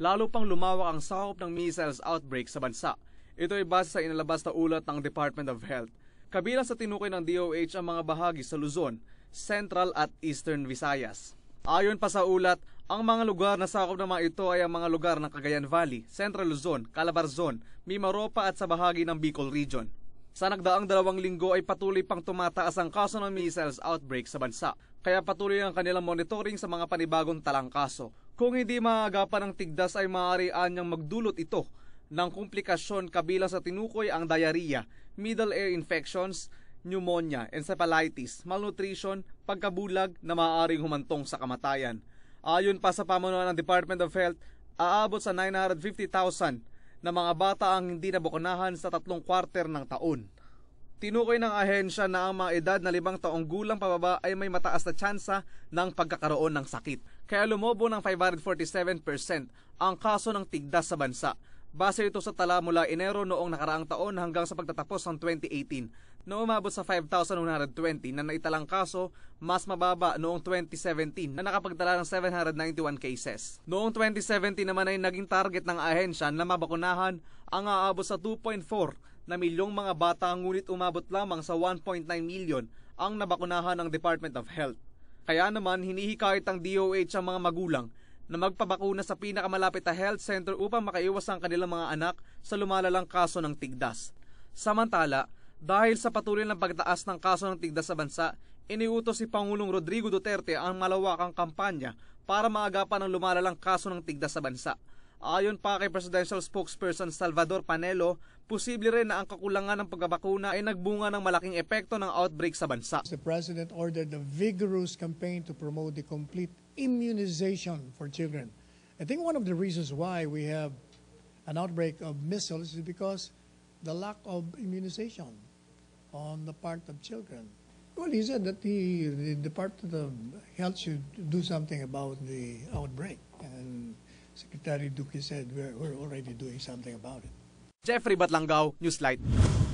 lalo pang lumawak ang sakop ng measles outbreak sa bansa. Ito ay base sa inalabas na ulat ng Department of Health. Kabilang sa tinukoy ng DOH ang mga bahagi sa Luzon, Central at Eastern Visayas. Ayon pa sa ulat, ang mga lugar na sakop ng mga ito ay ang mga lugar ng Cagayan Valley, Central Luzon, Calabarzon, Mimaropa at sa bahagi ng Bicol Region. Sa nagdaang dalawang linggo ay patuloy pang tumataas ang kaso ng measles outbreak sa bansa, kaya patuloy ang kanilang monitoring sa mga panibagong talang kaso. Kung hindi maagapan ng tigdas ay maaari anyang magdulot ito ng komplikasyon kabilang sa tinukoy ang diarrhea, middle air infections, pneumonia, encephalitis, malnutrition, pagkabulag na maaaring humantong sa kamatayan. Ayon pa sa pamunuan ng Department of Health, aabot sa 950,000 na mga bata ang hindi nabukunahan sa tatlong kwarter ng taon. Tinukoy ng ahensya na ang mga edad na limang taong gulang pababa ay may mataas na tsansa ng pagkakaroon ng sakit kaya lumobo ng 547% ang kaso ng tigdas sa bansa. Base ito sa tala mula Enero noong nakaraang taon hanggang sa pagtatapos ng 2018 na umabot sa 5,120 na naitalang kaso, mas mababa noong 2017 na nakapagtala ng 791 cases. Noong 2017 naman ay naging target ng ahensya na mabakunahan ang aabot sa 2.4 na milyong mga bata ngunit umabot lamang sa 1.9 milyon ang nabakunahan ng Department of Health. Kaya naman hinihikayat ang DOH ang mga magulang na magpabakuna sa pinakamalapit na health center upang makaiwas ang kanilang mga anak sa lumalalang kaso ng tigdas. Samantala, dahil sa patuloy ng pagtaas ng kaso ng tigdas sa bansa, iniutos si Pangulong Rodrigo Duterte ang malawakang kampanya para maagapan ang lumalalang kaso ng tigdas sa bansa. Ayon pa kay Presidential Spokesperson Salvador Panelo, posible rin na ang kakulangan ng pagbabakuna ay nagbunga ng malaking epekto ng outbreak sa bansa. The President ordered a vigorous campaign to promote the complete immunization for children. I think one of the reasons why we have an outbreak of measles is because the lack of immunization on the part of children. Well, he said that the, the Department of Health should do something about the outbreak. Secretary Duque said, we're, we're already doing something about it. Jeffrey Batlanggaw, Newslight.